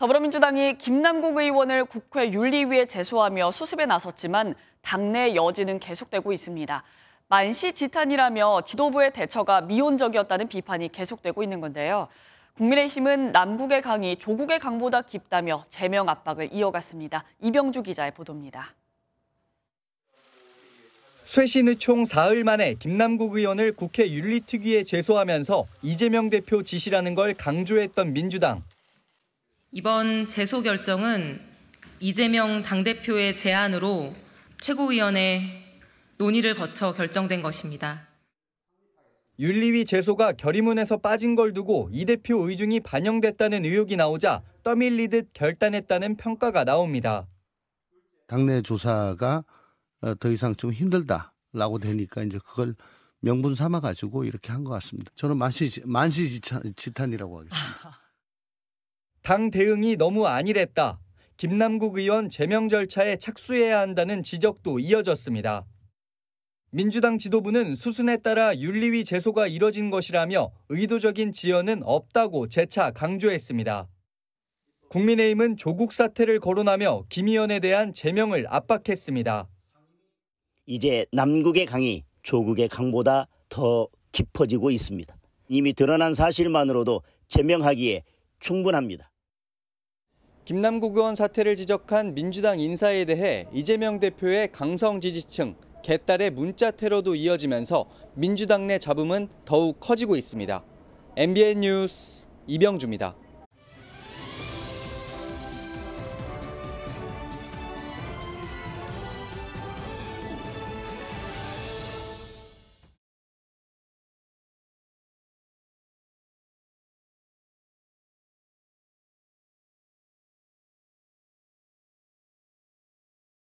더불어민주당이 김남국 의원을 국회 윤리위에 제소하며 수습에 나섰지만 당내 여지는 계속되고 있습니다. 만시 지탄이라며 지도부의 대처가 미온적이었다는 비판이 계속되고 있는 건데요. 국민의힘은 남북의 강이 조국의 강보다 깊다며 제명 압박을 이어갔습니다. 이병주 기자의 보도입니다. 쇄신 후총 사흘 만에 김남국 의원을 국회 윤리특위에 제소하면서 이재명 대표 지시라는 걸 강조했던 민주당. 이번 제소 결정은 이재명 당대표의 제안으로 최고위원회 논의를 거쳐 결정된 것입니다. 윤리위 재소가 결의문에서 빠진 걸 두고 이 대표 의중이 반영됐다는 의혹이 나오자 떠밀리듯 결단했다는 평가가 나옵니다. 당내 조사가 어, 더 이상 좀 힘들다라고 되니까 이제 그걸 명분 삼아 가지고 이렇게 한 것 같습니다. 저는 만시 만시지탄이라고 하겠습니다. 당 대응이 너무 안일했다. 김남국 의원 제명 절차에 착수해야 한다는 지적도 이어졌습니다. 민주당 지도부는 수순에 따라 윤리위 제소가 이뤄진 것이라며 의도적인 지연은 없다고 재차 강조했습니다. 국민의힘은 조국 사태를 거론하며 김 의원에 대한 제명을 압박했습니다. 이제 남국의 강이 조국의 강보다 더 깊어지고 있습니다. 이미 드러난 사실만으로도 제명하기에 충분합니다. 김남국 의원 사태를 지적한 민주당 인사에 대해 이재명 대표의 강성 지지층, 개딸의 문자 테러도 이어지면서 민주당 내 잡음은 더욱 커지고 있습니다. MBN 뉴스 이병주입니다.